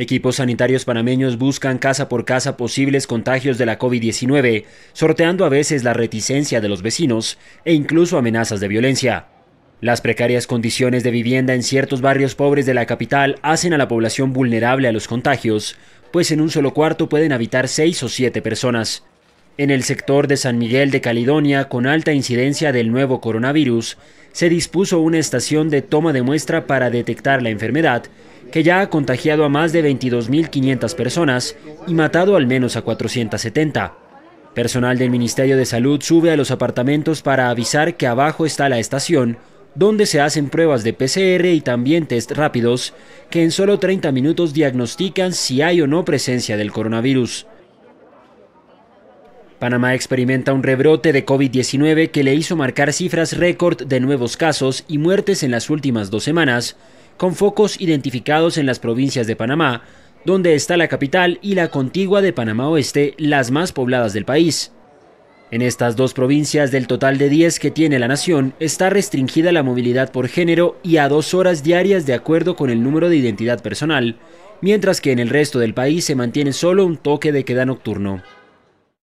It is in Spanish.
Equipos sanitarios panameños buscan casa por casa posibles contagios de la COVID-19, sorteando a veces la reticencia de los vecinos e incluso amenazas de violencia. Las precarias condiciones de vivienda en ciertos barrios pobres de la capital hacen a la población vulnerable a los contagios, pues en un solo cuarto pueden habitar seis o siete personas. En el sector de San Miguel de Caledonia, con alta incidencia del nuevo coronavirus, se dispuso una estación de toma de muestra para detectar la enfermedad que ya ha contagiado a más de 22.500 personas y matado al menos a 470. Personal del Ministerio de Salud sube a los apartamentos para avisar que abajo está la estación, donde se hacen pruebas de PCR y también test rápidos, que en solo 30 minutos diagnostican si hay o no presencia del coronavirus. Panamá experimenta un rebrote de COVID-19 que le hizo marcar cifras récord de nuevos casos y muertes en las últimas dos semanas, con focos identificados en las provincias de Panamá, donde está la capital y la contigua de Panamá Oeste, las más pobladas del país. En estas dos provincias del total de 10 que tiene la nación, está restringida la movilidad por género y a dos horas diarias de acuerdo con el número de identidad personal, mientras que en el resto del país se mantiene solo un toque de queda nocturno.